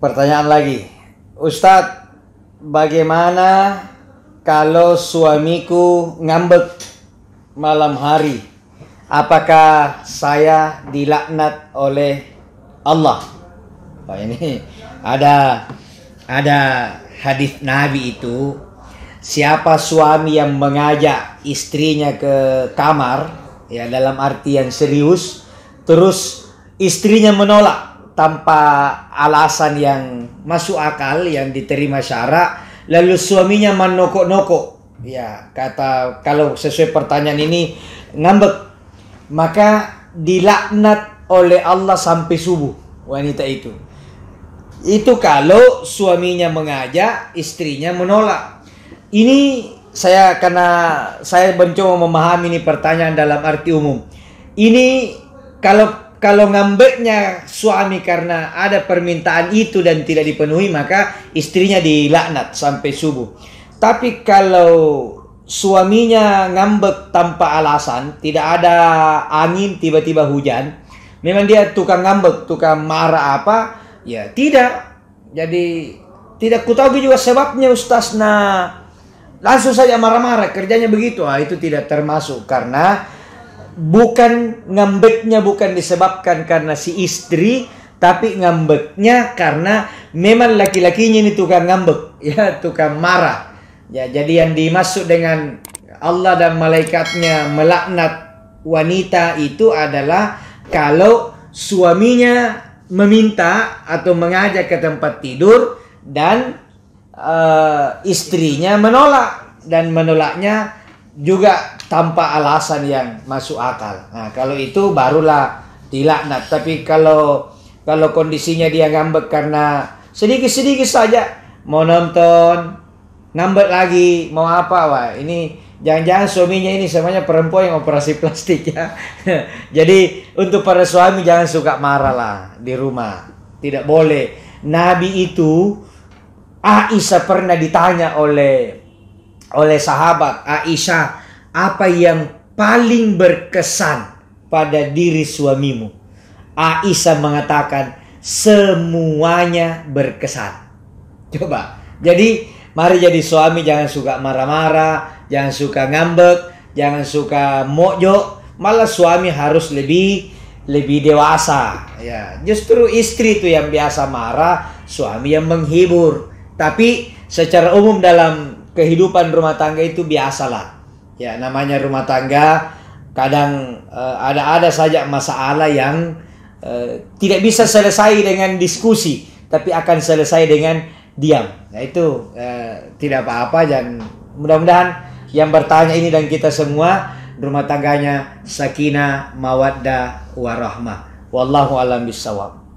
Pertanyaan lagi, Ustadz, bagaimana kalau suamiku ngambek malam hari? Apakah saya dilaknat oleh Allah? Oh, ini ada ada hadis Nabi itu siapa suami yang mengajak istrinya ke kamar ya dalam arti yang serius terus istrinya menolak tanpa alasan yang masuk akal yang diterima syarak lalu suaminya menokok noko ya kata kalau sesuai pertanyaan ini ngambek maka dilaknat oleh Allah sampai subuh wanita itu itu kalau suaminya mengajak istrinya menolak ini saya karena saya mencoba memahami ini pertanyaan dalam arti umum ini kalau kalau ngambeknya suami karena ada permintaan itu dan tidak dipenuhi maka istrinya dilaknat sampai subuh. Tapi kalau suaminya ngambek tanpa alasan, tidak ada angin tiba-tiba hujan, memang dia tukang ngambek, tukang marah apa? Ya tidak. Jadi tidak kutahu juga sebabnya Ustaz. Nah, langsung saja marah-marah kerjanya begitu. Ah itu tidak termasuk karena bukan ngambeknya bukan disebabkan karena si istri tapi ngambeknya karena memang laki-lakinya ini tukang ngambek ya tukang marah ya jadi yang dimaksud dengan Allah dan malaikatnya melaknat wanita itu adalah kalau suaminya meminta atau mengajak ke tempat tidur dan uh, istrinya menolak dan menolaknya juga tanpa alasan yang masuk akal. Nah, kalau itu barulah dilaknat. Tapi kalau kalau kondisinya dia ngambek karena sedikit-sedikit saja mau nonton, ngambek lagi, mau apa wah ini jangan-jangan suaminya ini semuanya perempuan yang operasi plastik ya. Jadi untuk para suami jangan suka marah lah di rumah. Tidak boleh. Nabi itu Aisyah pernah ditanya oleh oleh sahabat Aisyah apa yang paling berkesan pada diri suamimu? Aisyah mengatakan semuanya berkesan. Coba. Jadi mari jadi suami jangan suka marah-marah, jangan suka ngambek, jangan suka mojok, malah suami harus lebih lebih dewasa ya justru istri itu yang biasa marah suami yang menghibur tapi secara umum dalam kehidupan rumah tangga itu biasalah. Ya, namanya rumah tangga kadang ada-ada eh, uh, saja masalah yang uh, tidak bisa selesai dengan diskusi, tapi akan selesai dengan diam. Nah, itu uh, tidak apa-apa dan mudah-mudahan yang bertanya ini dan kita semua rumah tangganya sakinah, mawaddah, warahmah. Wallahu alam bisawab.